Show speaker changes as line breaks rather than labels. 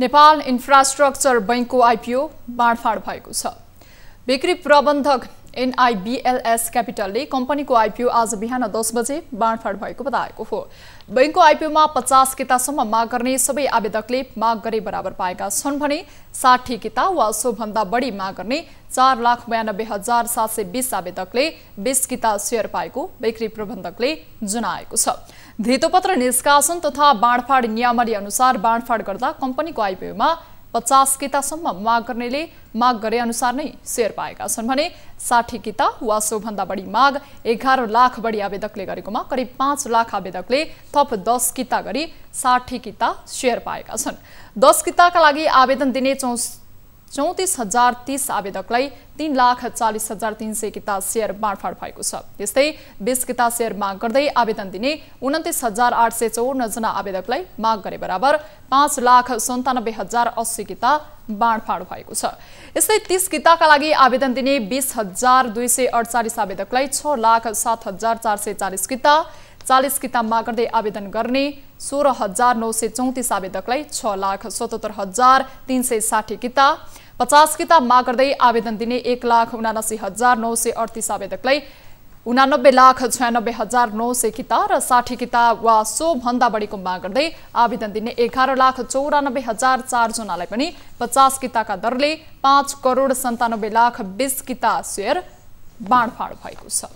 Nepal infrastructure बैङ्कको IPO बाँडफाँड भएको छ बिक्री प्रबन्धक एनआइबिएलएस क्यापिटलले कम्पनीको आइपिओ आज बिहान दस बजे बाँडफाँड भएको बताएको हो बैङ्कको आइपिओमा पचास कितासम्म माग गर्ने सबै आवेदकले माग गरे बराबर पाएका छन् भने साठी किता वा सोभन्दा बढी माग गर्ने चार लाख बयानब्बे हजार सात सय बिस आवेदकले बिस किता सेयर पाएको बिक्री प्रबन्धकले जनाएको छ धितोपत्र निष्कासन तथा बाँडफाँड नियमावली अनुसार बाँडफाँड गर्दा कम्पनीको आइपिओमा पचास कितासम्म माग गर्नेले माग गरे अनुसार नै सेयर पाएका छन् भने साठी किता वा सोभन्दा बढी माग एघार लाख बढी आवेदकले गरेकोमा करिब पाँच लाख आवेदकले थप दस किता गरी साठी किता सेयर पाएका छन् दस किताका लागि आवेदन दिने चौस चौतिस हजार तीस आवेदकलाई तीन लाख चालिस हजार तीन सय किता सेयर बाँडफाँड भएको छ त्यस्तै बिस किता सेयर माग गर्दै आवेदन दिने उन्तिस हजार आठ सय चौवन्नजना आवेदकलाई माग गरे बराबर पाँच लाख सन्तानब्बे हजार अस्सी किता बाँडफाँड भएको छ यस्तै तीस किताका लागि आवेदन दिने बिस हजार दुई सय अडचालिस आवेदकलाई छ लाख सात हजार चार सय चालिस किता चालिस किताब माग गर्दै आवेदन गर्ने सोह्र हजार नौ सय चौतिस आवेदकलाई छ लाख सतहत्तर हजार तिन सय साठी किताब पचास किताब माग गर्दै आवेदन दिने एक लाख उनासी हजार नौ सय अडतिस आवेदकलाई उनानब्बे लाख छयानब्बे हजार नौ सय किताब र साठी किताब वा सोभन्दा बढीको माग गर्दै आवेदन दिने एघार लाख चौरानब्बे हजार चारजनालाई पनि पचास किताबका दरले पाँच करोड सन्तानब्बे लाख बिस किता सेयर बाँडफाँड भएको छ